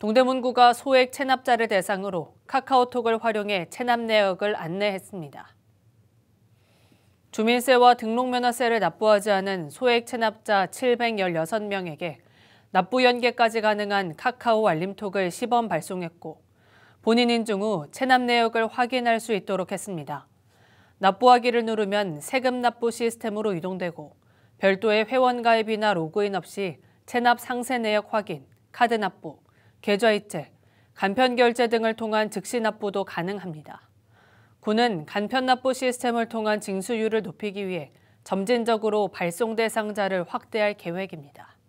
동대문구가 소액 체납자를 대상으로 카카오톡을 활용해 체납 내역을 안내했습니다. 주민세와 등록면허세를 납부하지 않은 소액 체납자 716명에게 납부 연계까지 가능한 카카오 알림톡을 시범 발송했고 본인 인증 후 체납 내역을 확인할 수 있도록 했습니다. 납부하기를 누르면 세금 납부 시스템으로 이동되고 별도의 회원 가입이나 로그인 없이 체납 상세 내역 확인, 카드 납부, 계좌이체, 간편결제 등을 통한 즉시 납부도 가능합니다. 군은 간편 납부 시스템을 통한 징수율을 높이기 위해 점진적으로 발송 대상자를 확대할 계획입니다.